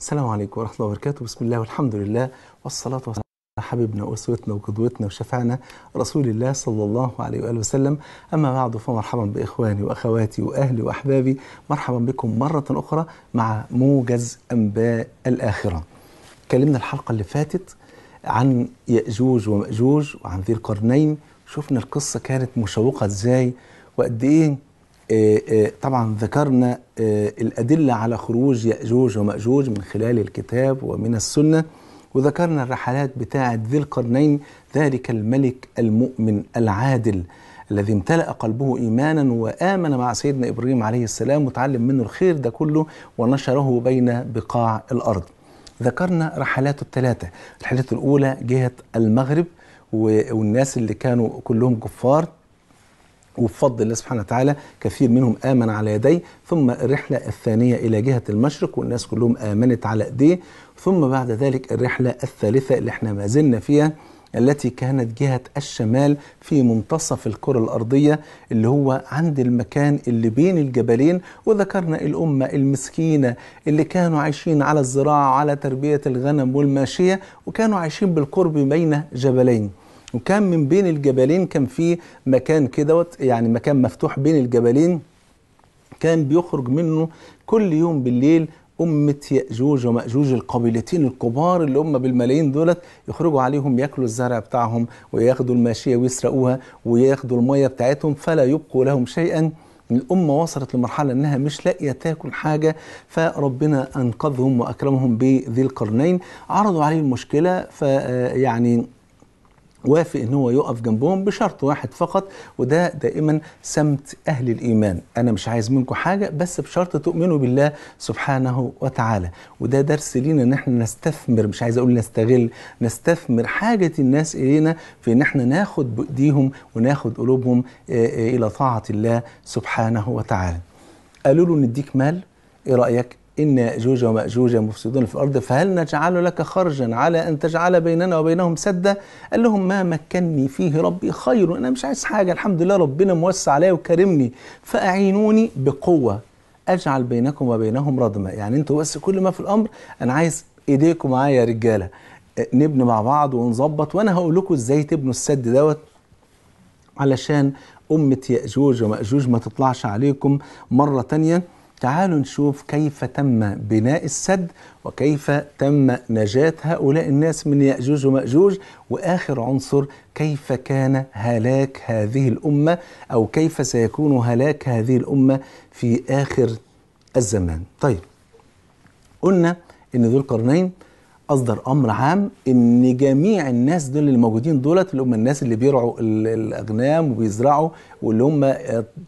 السلام عليكم ورحمة الله وبركاته بسم الله والحمد لله والصلاة والسلام على حبيبنا وأسوتنا وقدوتنا وشفعنا رسول الله صلى الله عليه وآله وسلم أما بعد فمرحبا بإخواني وأخواتي وأهلي وأحبابي مرحبا بكم مرة أخرى مع موجز أنباء الآخرة كلمنا الحلقة اللي فاتت عن يأجوج ومأجوج وعن ذي القرنين شفنا القصة كانت مشوقة إزاي وقد إيه آه، آه، طبعا ذكرنا آه، الأدلة على خروج يأجوج ومأجوج من خلال الكتاب ومن السنة وذكرنا الرحلات بتاعة ذي القرنين ذلك الملك المؤمن العادل الذي امتلأ قلبه إيمانا وآمن مع سيدنا إبراهيم عليه السلام وتعلم منه الخير ده كله ونشره بين بقاع الأرض ذكرنا رحلاته الثلاثة الرحلات الأولى جهة المغرب والناس اللي كانوا كلهم كفار وبفضل الله سبحانه وتعالى كثير منهم آمن على يديه ثم الرحلة الثانية إلى جهة المشرق والناس كلهم آمنت على إيديه ثم بعد ذلك الرحلة الثالثة اللي احنا ما زلنا فيها التي كانت جهة الشمال في منتصف الكرة الأرضية اللي هو عند المكان اللي بين الجبلين وذكرنا الأمة المسكينة اللي كانوا عايشين على الزراعة وعلى تربية الغنم والماشية وكانوا عايشين بالقرب بين جبلين وكان من بين الجبلين كان في مكان كده يعني مكان مفتوح بين الجبلين كان بيخرج منه كل يوم بالليل أمة يأجوج ومأجوج القبيلتين الكبار اللي هم بالملايين دولت يخرجوا عليهم ياكلوا الزرع بتاعهم وياخدوا الماشية ويسرقوها وياخدوا المية بتاعتهم فلا يبقوا لهم شيئا الأمة وصلت لمرحلة أنها مش لاقية تاكل حاجة فربنا أنقذهم وأكرمهم بذي القرنين عرضوا عليه المشكلة فيعني آه، وافق ان هو يقف جنبهم بشرط واحد فقط وده دائما سمت اهل الايمان انا مش عايز منكم حاجه بس بشرط تؤمنوا بالله سبحانه وتعالى وده درس لينا ان احنا نستثمر مش عايز اقول نستغل نستثمر حاجه الناس الينا في ان احنا ناخد بايديهم وناخد قلوبهم آه، آه، الى طاعه الله سبحانه وتعالى قالوا له نديك مال ايه رايك إن يأجوج ومأجوج مفسدون في الأرض فهل نجعل لك خرجا على أن تجعل بيننا وبينهم سدا قال لهم ما مكني فيه ربي خير أنا مش عايز حاجة الحمد لله ربنا موسع عليا وكرمني فأعينوني بقوة أجعل بينكم وبينهم ردما يعني أنتوا بس كل ما في الأمر أنا عايز إيديكم معايا يا رجالة نبني مع بعض ونظبط وأنا هقول لكم إزاي تبنوا السد دوت علشان أمة يأجوج ومأجوج ما تطلعش عليكم مرة تانية تعالوا نشوف كيف تم بناء السد وكيف تم نجاة هؤلاء الناس من يأجوج ومأجوج وآخر عنصر كيف كان هلاك هذه الأمة أو كيف سيكون هلاك هذه الأمة في آخر الزمان طيب قلنا إن ذو القرنين أصدر أمر عام إن جميع الناس دول اللي موجودين دولت اللي هم الناس اللي بيرعوا الأغنام وبيزرعوا واللي هم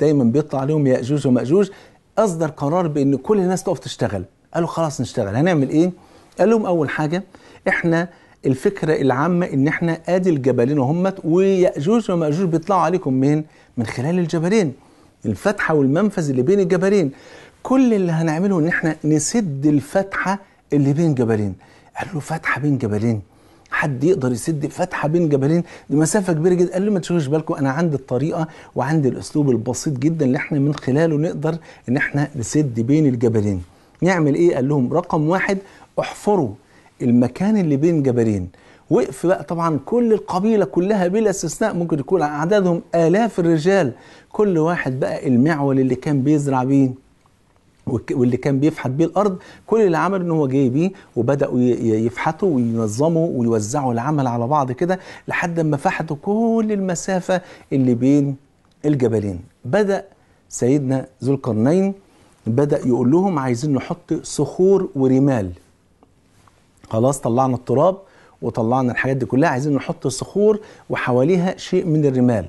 دايما بيطلع عليهم يأجوج ومأجوج اصدر قرار بان كل الناس تقف تشتغل قالوا خلاص نشتغل هنعمل ايه قال لهم اول حاجه احنا الفكره العامه ان احنا ادي الجبلين اهمت وياجوج وماجوج بيطلعوا عليكم من من خلال الجبلين الفتحه والمنفذ اللي بين الجبلين كل اللي هنعمله ان احنا نسد الفتحه اللي بين جبلين قالوا له فتحه بين جبلين حد يقدر يسد فتحه بين جبلين دي مسافه كبيره جدا قال لي ما تشغلوش بالكم انا عندي الطريقه وعندي الاسلوب البسيط جدا اللي احنا من خلاله نقدر ان احنا نسد بين الجبلين نعمل ايه قال لهم رقم واحد احفروا المكان اللي بين جبلين وقف بقى طبعا كل القبيله كلها بلا استثناء ممكن يكون عددهم الاف الرجال كل واحد بقى المعول اللي كان بيزرع بيه واللي كان بيفحت بيه الارض كل اللي عمله ان هو جاي بيه وبداوا يفحتوا وينظموا ويوزعوا العمل على بعض كده لحد ما فحتوا كل المسافه اللي بين الجبلين بدا سيدنا ذو القرنين بدا يقول لهم عايزين نحط صخور ورمال خلاص طلعنا التراب وطلعنا الحاجات دي كلها عايزين نحط صخور وحواليها شيء من الرمال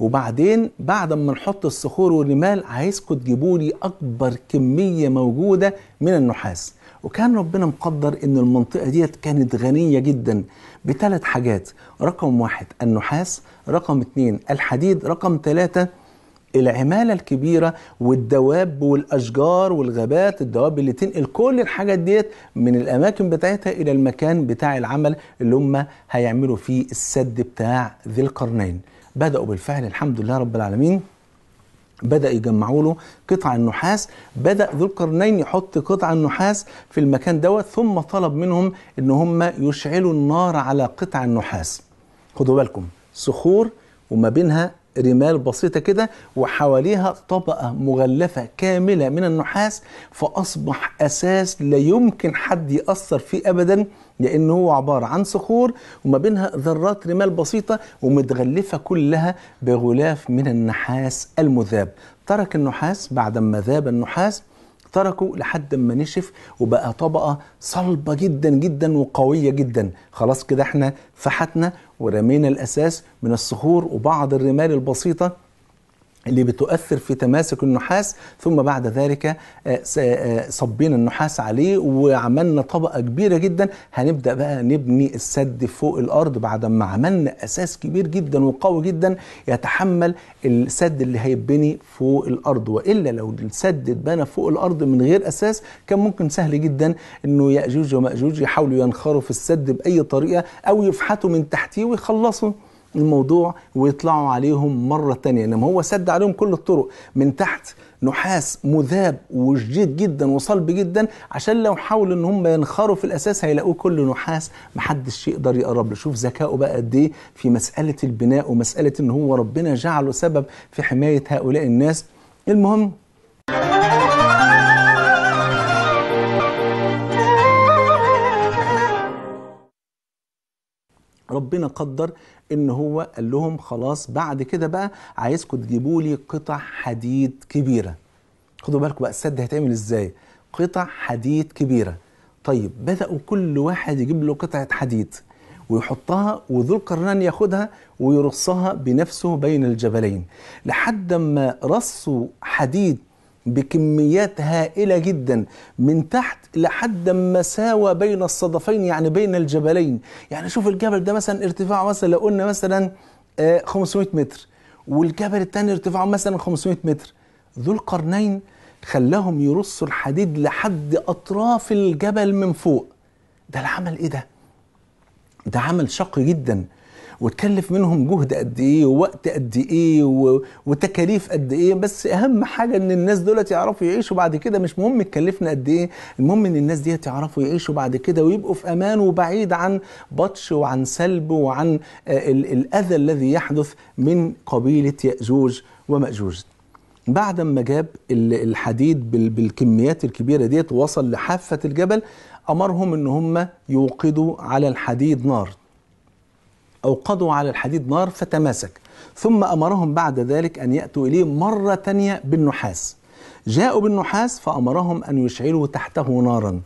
وبعدين بعد ما نحط الصخور والرمال عايزكم تجيبوا لي اكبر كميه موجوده من النحاس وكان ربنا مقدر ان المنطقه ديت كانت غنيه جدا بثلاث حاجات رقم واحد النحاس رقم اثنين الحديد رقم ثلاثة العماله الكبيره والدواب والاشجار والغابات الدواب اللي تنقل كل الحاجات ديت من الاماكن بتاعتها الى المكان بتاع العمل اللي هم هيعملوا فيه السد بتاع ذي القرنين بدأوا بالفعل الحمد لله رب العالمين بدأ يجمعوا له قطع النحاس بدأ ذو القرنين يحط قطع النحاس في المكان دوت ثم طلب منهم ان هم يشعلوا النار على قطع النحاس خدوا بالكم صخور وما بينها رمال بسيطة كده وحواليها طبقة مغلفة كاملة من النحاس فأصبح أساس لا يمكن حد يأثر فيه أبدا لأنه هو عبارة عن صخور وما بينها ذرات رمال بسيطة ومتغلفة كلها بغلاف من النحاس المذاب ترك النحاس بعد ما ذاب النحاس تركه لحد ما نشف وبقى طبقة صلبة جدا جدا وقوية جدا خلاص كده احنا فحتنا ورمينا الأساس من الصخور وبعض الرمال البسيطة اللي بتؤثر في تماسك النحاس ثم بعد ذلك آه، آه، صبينا النحاس عليه وعملنا طبقة كبيرة جدا هنبدأ بقى نبني السد فوق الأرض بعد ما عملنا أساس كبير جدا وقوي جدا يتحمل السد اللي هيتبني فوق الأرض وإلا لو السد اتبنى فوق الأرض من غير أساس كان ممكن سهل جدا إنه يأجوج ومأجوج يحاولوا ينخروا في السد بأي طريقة أو يفحتوا من تحتيه ويخلصوا الموضوع ويطلعوا عليهم مرة تانية إنما هو سد عليهم كل الطرق من تحت نحاس مذاب وشديد جدا وصلب جدا عشان لو حاولوا ان هم ينخروا في الاساس هيلاقوه كله نحاس محدش يقدر يقرب له شوف ذكائه بقى قد ايه في مساله البناء ومساله ان هو ربنا جعله سبب في حمايه هؤلاء الناس المهم ربنا قدر ان هو قال لهم خلاص بعد كده بقى عايزكم تجيبوا لي قطع حديد كبيره خدوا بالكم بقى السد هيتعمل ازاي قطع حديد كبيره طيب بداوا كل واحد يجيب له قطعه حديد ويحطها وذو القرنان ياخدها ويرصها بنفسه بين الجبلين لحد ما رصوا حديد بكميات هائلة جدا من تحت لحد ما ساوى بين الصدفين يعني بين الجبلين يعني شوف الجبل ده مثلا ارتفاعه مثلا لو قلنا مثلا 500 آه، متر والجبل الثاني ارتفاعه مثلا 500 متر ذو القرنين خلاهم يرصوا الحديد لحد أطراف الجبل من فوق ده العمل إيه ده؟ ده عمل شق جدا وتكلف منهم جهد قد ايه ووقت قد ايه وتكاليف قد ايه بس اهم حاجه ان الناس دول يعرفوا يعيشوا بعد كده مش مهم تكلفنا قد ايه المهم ان الناس دي يعرفوا يعيشوا بعد كده ويبقوا في امان وبعيد عن بطش وعن سلب وعن آه، الاذى الذي يحدث من قبيله ياجوج وماجوج بعد ما جاب الحديد بالكميات الكبيره ديت وصل لحافه الجبل امرهم ان هم يوقدوا على الحديد نار أوقدوا على الحديد نار فتماسك ثم أمرهم بعد ذلك أن يأتوا إليه مرة تانية بالنحاس جاءوا بالنحاس فأمرهم أن يشعلوا تحته نارا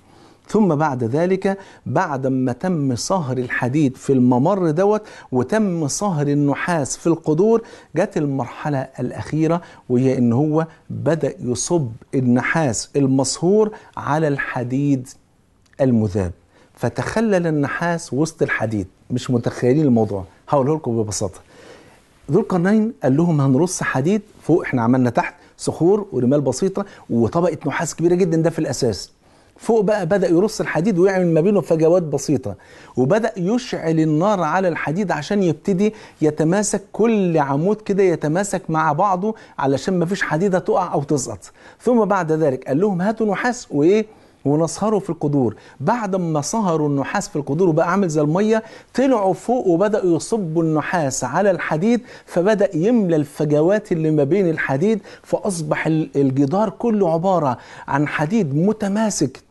ثم بعد ذلك بعد ما تم صهر الحديد في الممر دوت وتم صهر النحاس في القدور جت المرحلة الأخيرة وهي إن هو بدأ يصب النحاس المصهور على الحديد المذاب فتخلل النحاس وسط الحديد مش متخيلين الموضوع هقوله لكم ببساطه ذو القرنين قال لهم هنرص حديد فوق احنا عملنا تحت صخور ورمال بسيطه وطبقه نحاس كبيره جدا ده في الاساس فوق بقى بدا يرص الحديد ويعمل ما بينه فجوات بسيطه وبدا يشعل النار على الحديد عشان يبتدي يتماسك كل عمود كده يتماسك مع بعضه علشان ما فيش حديده تقع او تسقط ثم بعد ذلك قال لهم هاتوا نحاس وايه ونصهروا في القدور بعد ما صهروا النحاس في القدور وبقى عامل زي الميه طلعوا فوق وبداوا يصبوا النحاس على الحديد فبدا يملى الفجوات اللي ما بين الحديد فاصبح الجدار كله عباره عن حديد متماسك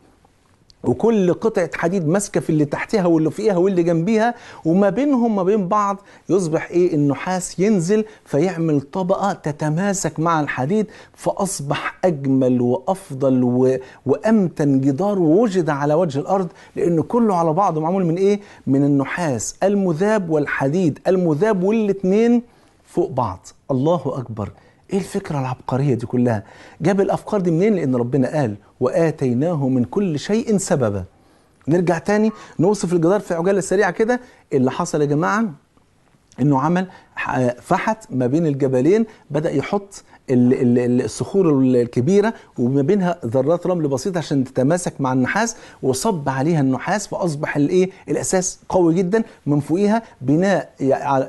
وكل قطعة حديد ماسكة في اللي تحتها واللي فوقيها واللي جنبيها وما بينهم ما بين بعض يصبح إيه النحاس ينزل فيعمل طبقة تتماسك مع الحديد فأصبح أجمل وأفضل و... وأمتن جدار ووجد على وجه الأرض لأنه كله على بعضه معمول من إيه؟ من النحاس المذاب والحديد المذاب والاتنين فوق بعض الله أكبر ايه الفكره العبقريه دي كلها جاب الافكار دي منين لان ربنا قال واتيناه من كل شيء سببا نرجع تاني نوصف الجدار في عجاله سريعه كده اللي حصل يا جماعه انه عمل آه، فحت ما بين الجبلين بدا يحط الصخور الكبيره وما بينها ذرات رمل بسيطه عشان تتماسك مع النحاس وصب عليها النحاس فاصبح الايه الاساس قوي جدا من فوقيها بناء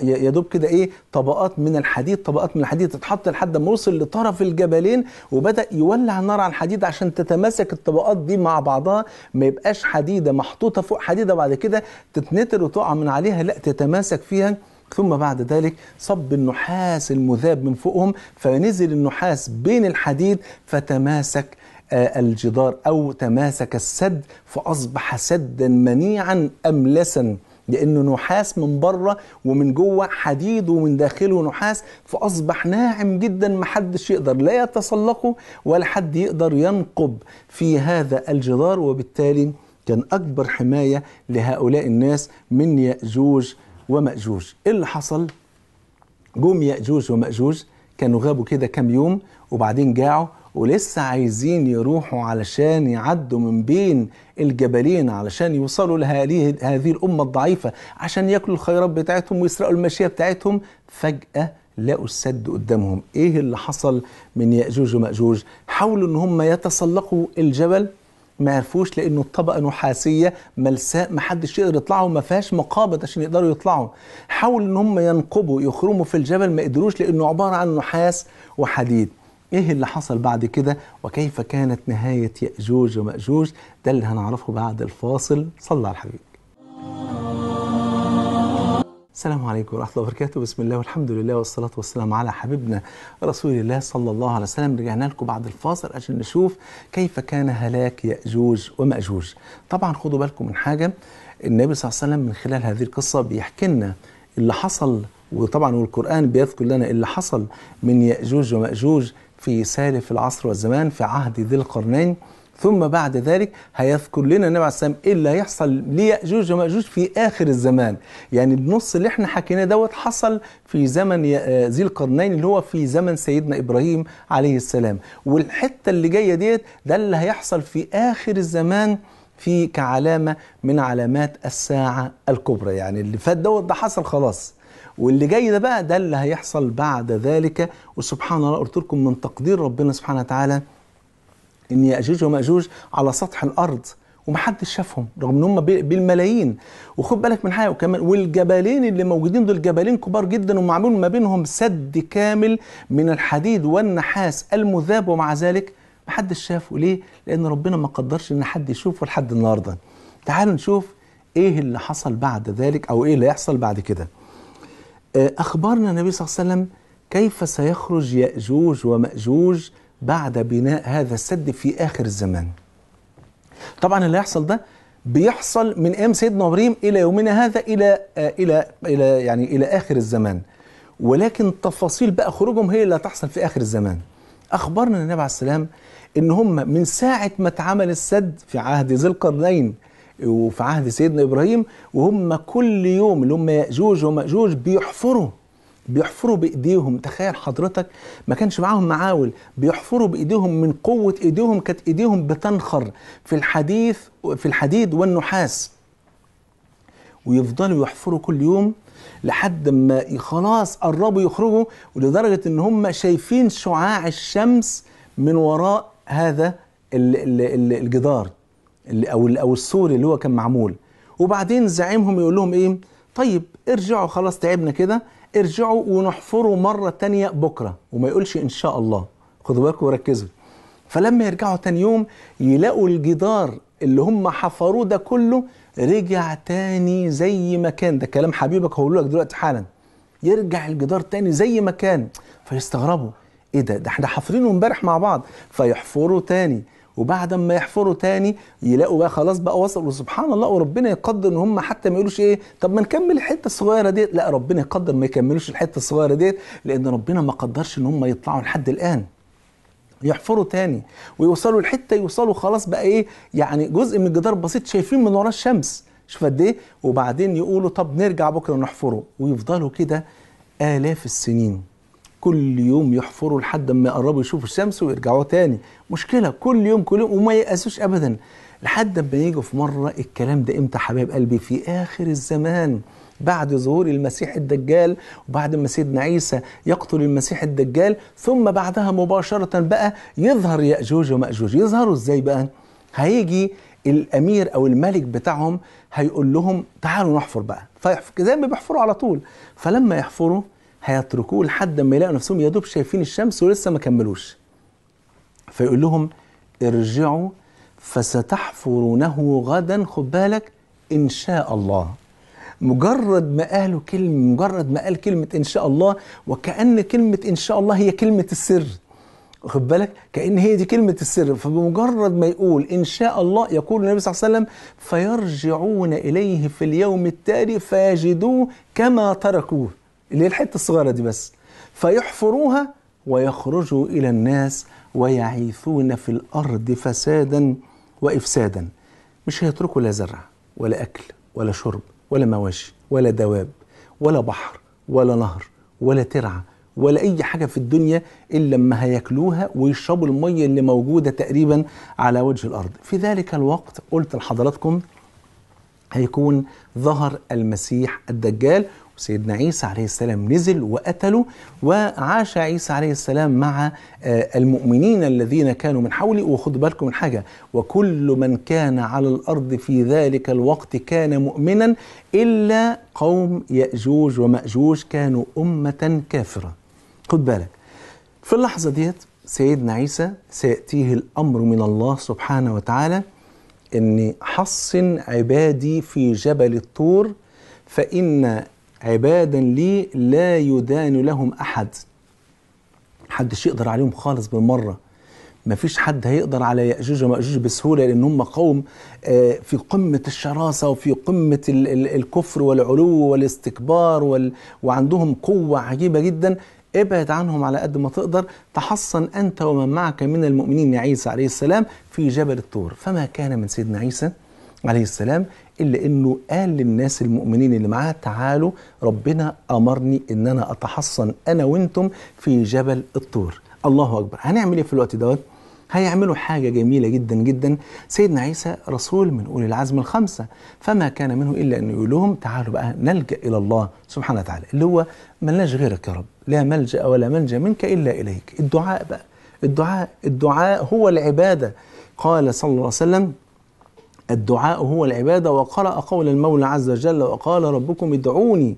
يا دوب كده ايه طبقات من الحديد طبقات من الحديد تتحط لحد ما وصل لطرف الجبلين وبدا يولع النار على الحديد عشان تتماسك الطبقات دي مع بعضها ما يبقاش حديده محطوطه فوق حديده بعد كده تتنتر وتقع من عليها لا تتماسك فيها ثم بعد ذلك صب النحاس المذاب من فوقهم فنزل النحاس بين الحديد فتماسك آه، الجدار أو تماسك السد فأصبح سدا منيعا أملسا لأنه نحاس من بره ومن جوه حديد ومن داخله نحاس فأصبح ناعم جدا ما حدش يقدر لا يتسلقه ولا حد يقدر ينقب في هذا الجدار وبالتالي كان أكبر حماية لهؤلاء الناس من يأجوج ومأجوج إيه اللي حصل جم يأجوج ومأجوج كانوا غابوا كده كام يوم وبعدين جاعوا ولسه عايزين يروحوا علشان يعدوا من بين الجبلين علشان يوصلوا لهذه هذه الأمة الضعيفة عشان ياكلوا الخيرات بتاعتهم ويسرقوا المشية بتاعتهم فجأة لقوا السد قدامهم ايه اللي حصل من يأجوج ومأجوج حاولوا ان هم يتسلقوا الجبل ما عرفوش لانه الطبقه نحاسيه ملساء ما حدش يقدر يطلعوا ما فيهاش مقابض عشان يقدروا يطلعوا حاولوا ان هم ينقبوا يخرموا في الجبل ما قدروش لانه عباره عن نحاس وحديد ايه اللي حصل بعد كده وكيف كانت نهايه ياجوج وماجوج ده اللي هنعرفه بعد الفاصل صلى على الحبيب السلام عليكم ورحمة الله وبركاته بسم الله والحمد لله والصلاة والسلام على حبيبنا رسول الله صلى الله عليه وسلم رجعنا لكم بعد الفاصل عشان نشوف كيف كان هلاك يأجوج ومأجوج طبعا خدوا بالكم من حاجة النبي صلى الله عليه وسلم من خلال هذه القصة بيحكي لنا اللي حصل وطبعا والقرآن بيذكر لنا اللي حصل من يأجوج ومأجوج في سالف العصر والزمان في عهد ذي القرنين ثم بعد ذلك هيذكر لنا النبي عليه السلام ايه اللي هيحصل ليأجوج ومأجوج في آخر الزمان يعني النص اللي احنا حكيناه دوت حصل في زمن آه، ذي القرنين اللي هو في زمن سيدنا إبراهيم عليه السلام والحتة اللي جاية ديت ده اللي هيحصل في آخر الزمان في كعلامة من علامات الساعة الكبرى يعني اللي فات دوت ده حصل خلاص واللي جاي ده بقى ده اللي هيحصل بعد ذلك وسبحان الله قلت لكم من تقدير ربنا سبحانه وتعالى ان ياجوج وماجوج على سطح الارض ومحدش شافهم رغم ان هم بالملايين وخد بالك من حاجه وكمان والجبلين اللي موجودين دول جبلين كبار جدا ومعمول ما بينهم سد كامل من الحديد والنحاس المذاب ومع ذلك محدش شافه ليه؟ لان ربنا ما قدرش ان حد يشوفه لحد النهارده. تعالوا نشوف ايه اللي حصل بعد ذلك او ايه اللي هيحصل بعد كده. آه، اخبرنا النبي صلى الله عليه وسلم كيف سيخرج ياجوج وماجوج بعد بناء هذا السد في آخر الزمان طبعا اللي هيحصل ده بيحصل من ايام سيدنا ابراهيم الى يومنا هذا الى آه، الى الى يعني الى اخر الزمان ولكن تفاصيل بقى خروجهم هي اللي هتحصل في اخر الزمان اخبرنا النبي عليه السلام ان هم من ساعه ما اتعمل السد في عهد ذي القرنين وفي عهد سيدنا ابراهيم وهم كل يوم اللي هم ياجوج وماجوج بيحفروا بيحفروا بايديهم تخيل حضرتك ما كانش معاهم معاول بيحفروا بايديهم من قوه ايديهم كانت ايديهم بتنخر في الحديث في الحديد والنحاس ويفضلوا يحفروا كل يوم لحد ما خلاص قربوا يخرجوا ولدرجه ان هم شايفين شعاع الشمس من وراء هذا الجدار او او السور اللي هو كان معمول وبعدين زعيمهم يقول لهم ايه طيب ارجعوا خلاص تعبنا كده ارجعوا ونحفروا مرة تانية بكرة وما يقولش إن شاء الله خدوا بالكم وركزوا فلما يرجعوا تاني يوم يلاقوا الجدار اللي هم حفروه ده كله رجع تاني زي ما كان ده كلام حبيبك هقوله لك دلوقتي حالا يرجع الجدار تاني زي ما كان فيستغربوا ايه ده ده احنا حافرينه امبارح مع بعض فيحفروا تاني وبعد ما يحفروا تاني يلاقوا بقى خلاص بقى وصلوا سبحان الله وربنا يقدر ان هم حتى ما يقولوش ايه طب ما نكمل الحته الصغيره ديت لا ربنا يقدر ما يكملوش الحته الصغيره ديت لان ربنا ما قدرش ان هم يطلعوا لحد الان يحفروا تاني ويوصلوا لحته يوصلوا خلاص بقى ايه يعني جزء من الجدار بسيط شايفين من وراه الشمس شوف قد ايه وبعدين يقولوا طب نرجع بكره نحفره ويفضلوا كده الاف السنين كل يوم يحفروا لحد ما يقربوا يشوفوا الشمس ويرجعوا تاني مشكله كل يوم كل يوم وما يقاسوش ابدا لحد ما يجوا في مره الكلام ده امتى حبايب قلبي في اخر الزمان بعد ظهور المسيح الدجال وبعد ما سيدنا عيسى يقتل المسيح الدجال ثم بعدها مباشرة بقى يظهر يأجوج ومأجوج يظهروا ازاي بقى هيجي الأمير أو الملك بتاعهم هيقول لهم تعالوا نحفر بقى فزي ما بيحفروا على طول فلما يحفروا هيتركوه لحد ما يلاقوا نفسهم يا دوب شايفين الشمس ولسه ما كملوش فيقول لهم ارجعوا فستحفرونه غدا خد بالك ان شاء الله مجرد ما قالوا كلمة مجرد ما قال كلمة إن شاء الله وكأن كلمة إن شاء الله هي كلمة السر واخد بالك كأن هي دي كلمة السر فبمجرد ما يقول إن شاء الله يقول النبي صلى الله عليه وسلم فيرجعون إليه في اليوم التالي فيجدوه كما تركوه اللي هي الحته الصغيره دي بس فيحفروها ويخرجوا الى الناس ويعيثون في الارض فسادا وافسادا مش هيتركوا لا زرع ولا اكل ولا شرب ولا مواشي ولا دواب ولا بحر ولا نهر ولا ترعه ولا اي حاجه في الدنيا الا لما هياكلوها ويشربوا الميه اللي موجوده تقريبا على وجه الارض في ذلك الوقت قلت لحضراتكم هيكون ظهر المسيح الدجال سيدنا عيسى عليه السلام نزل وقتله وعاش عيسى عليه السلام مع آه، المؤمنين الذين كانوا من حوله وخدوا بالكم من حاجة وكل من كان على الأرض في ذلك الوقت كان مؤمنا إلا قوم يأجوج ومأجوج كانوا أمة كافرة خد بالك في اللحظة ديت سيدنا عيسى سيأتيه الأمر من الله سبحانه وتعالى أني حصن عبادي في جبل الطور فإن عبادا لي لا يدان لهم أحد محدش يقدر عليهم خالص بالمرة ما فيش حد هيقدر على يأجوج ومأجوج بسهولة لأن هم قوم آه، في قمة الشراسة وفي قمة الكفر والعلو والاستكبار وال... وعندهم قوة عجيبة جدا ابعد عنهم على قد ما تقدر تحصن أنت ومن معك من المؤمنين يا عيسى عليه السلام في جبل الطور فما كان من سيدنا عيسى عليه السلام الا انه قال للناس المؤمنين اللي معاه تعالوا ربنا امرني ان انا اتحصن انا وانتم في جبل الطور الله اكبر هنعمل ايه في الوقت دوت هيعملوا حاجة جميلة جدا جدا سيدنا عيسى رسول من أولي العزم الخمسة فما كان منه إلا أن يقول لهم تعالوا بقى نلجأ إلى الله سبحانه وتعالى اللي هو ملناش غيرك يا رب لا ملجأ ولا منجأ منك إلا إليك الدعاء بقى الدعاء الدعاء هو العبادة قال صلى الله عليه وسلم الدعاء هو العبادة وقرأ قول المولى عز وجل وقال ربكم ادعوني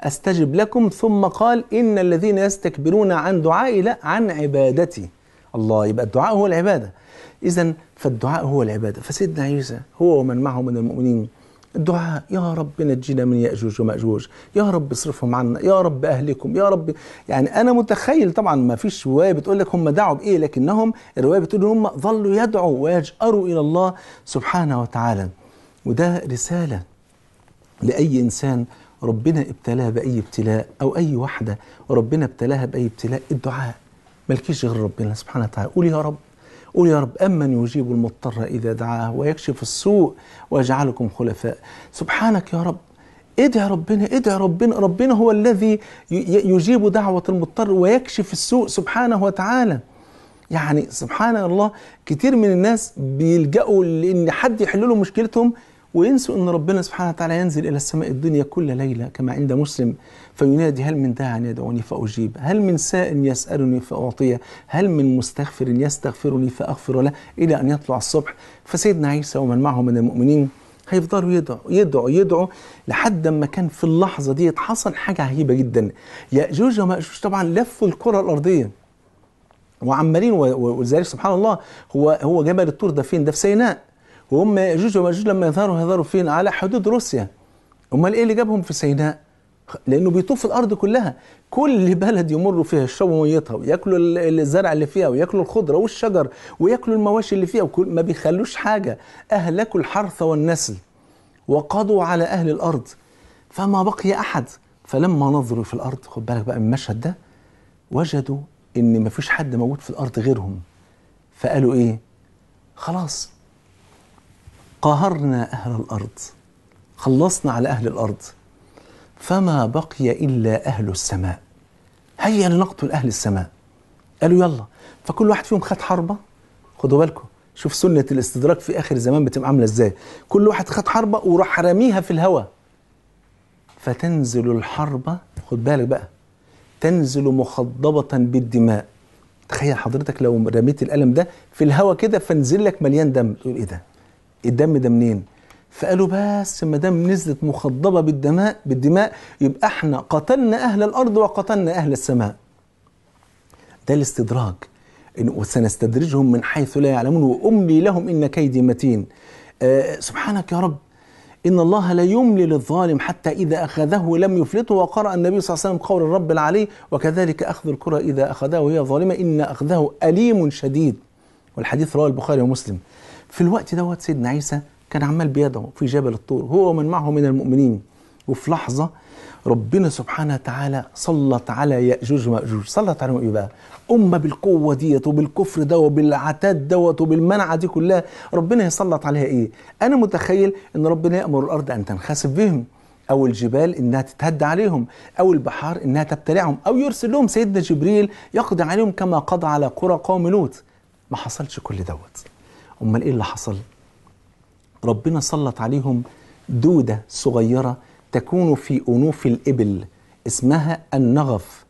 أستجب لكم ثم قال إن الذين يستكبرون عن دعائي لا عن عبادتي الله يبقى الدعاء هو العبادة إذا فالدعاء هو العبادة فسيدنا عيسى هو ومن معه من المؤمنين الدعاء يا رب نجينا من يأجوج ومأجوج يا رب اصرفهم عنا يا رب أهلكم يا رب يعني أنا متخيل طبعا ما فيش رواية بتقول لك هم دعوا بإيه لكنهم الرواية بتقول هم ظلوا يدعوا ويجأروا إلى الله سبحانه وتعالى وده رسالة لأي إنسان ربنا ابتلاه بأي ابتلاء أو أي وحدة ربنا ابتلاها بأي ابتلاء الدعاء ملكيش غير ربنا سبحانه وتعالى قول يا رب قول يا رب أمن يجيب المضطر إذا دعاه ويكشف السوء ويجعلكم خلفاء سبحانك يا رب ادعي ربنا ادعي ربنا ربنا هو الذي يجيب دعوة المضطر ويكشف السوء سبحانه وتعالى يعني سبحان الله كتير من الناس بيلجأوا لأن حد يحل مشكلتهم وينسوا أن ربنا سبحانه وتعالى ينزل إلى السماء الدنيا كل ليلة كما عند مسلم فينادي هل من داع يدعوني فأجيب هل من سائل يسألني فأعطيه هل من مستغفر يستغفرني فأغفر له إلى أن يطلع الصبح فسيدنا عيسى ومن معه من المؤمنين هيفضلوا يدعوا يدعوا يدعوا لحد ما كان في اللحظه ديت حصل حاجه عجيبه جدا ياجوج وماجوج طبعا لفوا الكره الارضيه وعمالين ولذلك سبحان الله هو هو جبل التور ده فين ده في سيناء وهم ياجوج وماجوج لما يظهروا هيظهروا فين على حدود روسيا امال ايه اللي جابهم في سيناء لانه بيطوف في الارض كلها كل بلد يمر فيها يشربوا ميتها وياكلوا الزرع اللي فيها وياكلوا الخضره والشجر وياكلوا المواشي اللي فيها وكل ما بيخلوش حاجه اهلكوا الحرث والنسل وقضوا على اهل الارض فما بقي احد فلما نظروا في الارض خد بالك بقى من المشهد ده وجدوا ان ما فيش حد موجود في الارض غيرهم فقالوا ايه خلاص قهرنا اهل الارض خلصنا على اهل الارض فما بقي إلا أهل السماء هيا لنقتل أهل السماء قالوا يلا فكل واحد فيهم خد حربة خدوا بالكم شوف سنة الاستدراك في آخر زمان بتبقى عاملة إزاي كل واحد خد حربة وراح راميها في الهواء فتنزل الحربة خد بالك بقى تنزل مخضبة بالدماء تخيل حضرتك لو رميت القلم ده في الهواء كده فنزل لك مليان دم تقول ايه ده الدم ده منين فقالوا بس ما دام نزلت مخضبه بالدماء بالدماء يبقى احنا قتلنا اهل الارض وقتلنا اهل السماء. ده الاستدراج وسنستدرجهم من حيث لا يعلمون واملي لهم ان كيدي متين. آه سبحانك يا رب إن الله لا يملي للظالم حتى إذا أخذه لم يفلته وقرأ النبي صلى الله عليه وسلم قول الرب العلي وكذلك أخذ الكرة إذا أخذه وهي ظالمة إن أخذه أليم شديد والحديث رواه البخاري ومسلم في الوقت دوت سيدنا عيسى كان عمال بيدعو في جبل الطور هو ومن معه من المؤمنين وفي لحظة ربنا سبحانه وتعالى سلط على يأجوج ومأجوج سلط عليهم ايه بقى أمة بالقوة ديت وبالكفر ده وبالعتاد دوت وبالمنعة دي كلها ربنا يسلط عليها إيه أنا متخيل أن ربنا يأمر الأرض أن تنخسف بهم أو الجبال إنها تتهد عليهم أو البحار إنها تبتلعهم أو يرسل لهم سيدنا جبريل يقضي عليهم كما قضى على قرى قوم لوط ما حصلش كل دوت أمال إيه اللي حصل؟ ربنا سلط عليهم دودة صغيرة تكون في أنوف الإبل اسمها النغف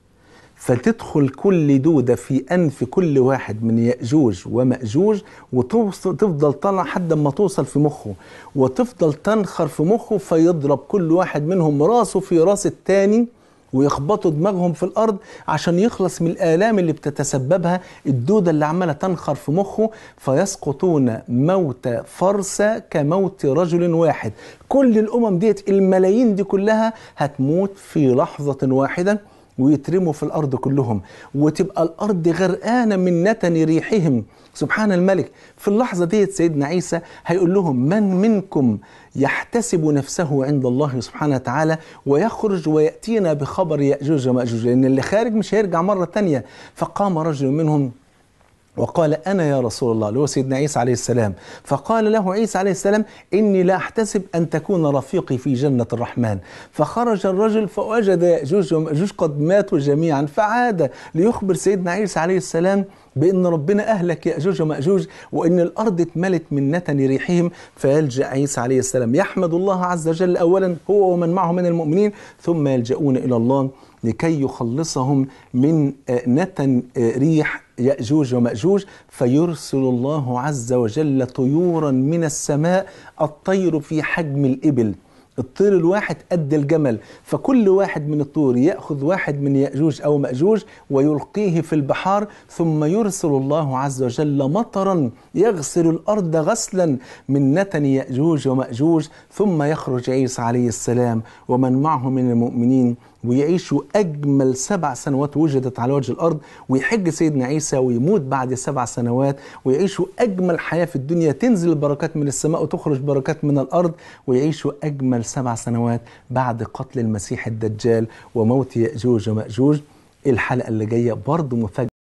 فتدخل كل دودة في أنف كل واحد من يأجوج ومأجوج وتفضل طالعة حد ما توصل في مخه وتفضل تنخر في مخه فيضرب كل واحد منهم راسه في راس التاني ويخبطوا دماغهم في الارض عشان يخلص من الالام اللي بتتسببها الدوده اللي عماله تنخر في مخه فيسقطون موت فرسه كموت رجل واحد كل الامم ديت الملايين دي كلها هتموت في لحظه واحده ويترموا في الارض كلهم وتبقى الارض غرقانه من نتن ريحهم سبحان الملك في اللحظه ديت سيدنا عيسى هيقول لهم من منكم يحتسب نفسه عند الله سبحانه وتعالى ويخرج وياتينا بخبر ياجوج وماجوج لان اللي خارج مش هيرجع مره تانية فقام رجل منهم وقال أنا يا رسول الله اللي هو سيدنا عيسى عليه السلام فقال له عيسى عليه السلام إني لا أحتسب أن تكون رفيقي في جنة الرحمن فخرج الرجل فوجد يأجوج ومأجوج قد ماتوا جميعا فعاد ليخبر سيدنا عيسى عليه السلام بأن ربنا أهلك يأجوج ومأجوج وأن الأرض اتملت من نتن ريحهم فيلجأ عيسى عليه السلام يحمد الله عز وجل أولا هو ومن معه من المؤمنين ثم يلجؤون إلى الله لكي يخلصهم من آه، نتن آه، ريح يأجوج ومأجوج فيرسل الله عز وجل طيورا من السماء الطير في حجم الإبل الطير الواحد قد الجمل فكل واحد من الطيور ياخذ واحد من ياجوج او ماجوج ويلقيه في البحار ثم يرسل الله عز وجل مطرا يغسل الارض غسلا من نتن ياجوج وماجوج ثم يخرج عيسى عليه السلام ومن معه من المؤمنين ويعيشوا أجمل سبع سنوات وجدت على وجه الأرض ويحج سيدنا عيسى ويموت بعد سبع سنوات ويعيشوا أجمل حياة في الدنيا تنزل البركات من السماء وتخرج بركات من الأرض ويعيشوا أجمل سبع سنوات بعد قتل المسيح الدجال وموت يأجوج ومأجوج الحلقة اللي جاية برضه مفاجأة